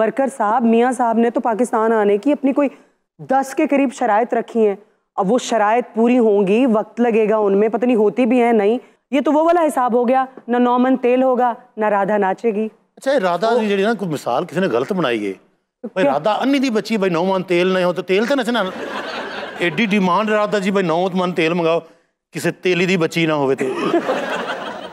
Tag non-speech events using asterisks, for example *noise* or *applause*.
worker साहब मियाँ साहब ने तो पाकिस्तान आने की अपनी कोई दस के करीब शरात रखी हैं अब वो शरात पूरी होंगी वक्त लगेगा उनमें पता नहीं होती भी है नहीं ये तो वो वाला हिसाब हो गया ना नॉमन तेल होगा ना राधा नाचेगी अच्छा राधा तो, जी ना कोई मिसाल किसी ने गलत बनाई है तो भाई राधा अन्नी दी बच्ची भाई नौ मन तेल नहीं हो तो तेल तो नचना एडी डिमांड राधा जी भाई नौ मन तेल मंगाओ किसी तेली दी बच्ची ना हो *laughs*